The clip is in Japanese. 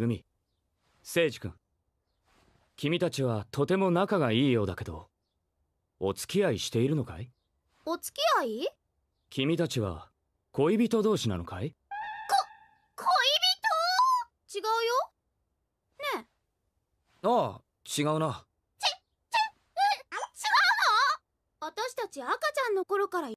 組聖司君君たちはとても仲がいいようだけどお付き合いしているのかいお付き合い君たちは恋人同士なのかいこ恋人違うよねえああ違うなちち違うの私たち赤ちゃんの頃から